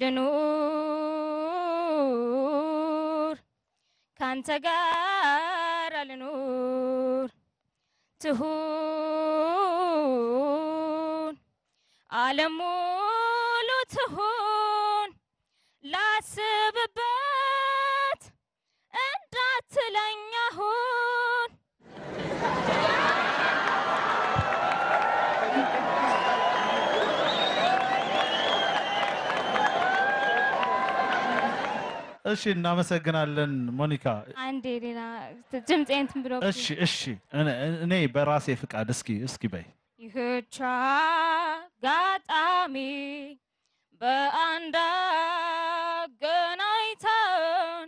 ልኑር ካንተ ጋር ልኑር ትሁን ዓለም ሙሉ ትሁን ላስብበት እንዳትለኝ አሁን እሺ፣ እናመሰግናለን ሞኒካ። አንዴ ሌላ ድምጼን ብሎ እሺ፣ እሺ፣ እኔ በራሴ ፍቃድ እስኪ እስኪ በይ ይህቻ ጋጣሚ በአንዳገናይታን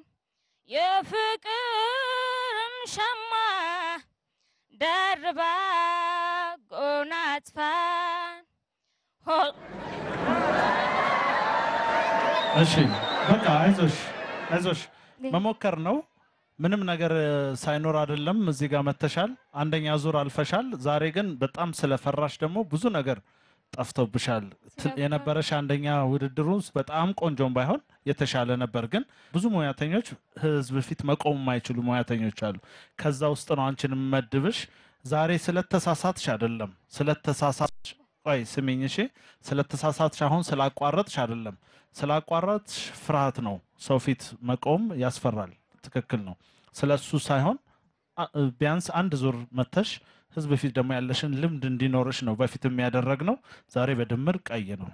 የፍቅርም የፍቅርን ሸማ ደርባ ጎናጽፋ እሺ፣ በቃ አይዞሽ። አይዞሽ መሞከር ነው። ምንም ነገር ሳይኖር አይደለም እዚህ ጋር መተሻል። አንደኛ ዙር አልፈሻል። ዛሬ ግን በጣም ስለፈራሽ ደግሞ ብዙ ነገር ጠፍቶብሻል። የነበረሽ አንደኛ ውድድሩ በጣም ቆንጆም ባይሆን የተሻለ ነበር። ግን ብዙ ሙያተኞች ህዝብ ፊት መቆም የማይችሉ ሙያተኞች አሉ። ከዛ ውስጥ ነው አንቺን መድብሽ። ዛሬ ስለተሳሳትሽ አይደለም ስለተሳሳት ቆይ ስሚኝ እሺ። ስለተሳሳትሽ አሁን ስላቋረጥሽ አይደለም፣ ስላቋረጥሽ ፍርሃት ነው። ሰው ፊት መቆም ያስፈራል። ትክክል ነው። ስለሱ ሳይሆን ቢያንስ አንድ ዙር መተሽ ህዝብ ፊት ደግሞ ያለሽን ልምድ እንዲኖርሽ ነው በፊት የሚያደረግ ነው። ዛሬ በድምር ቀይ ነው።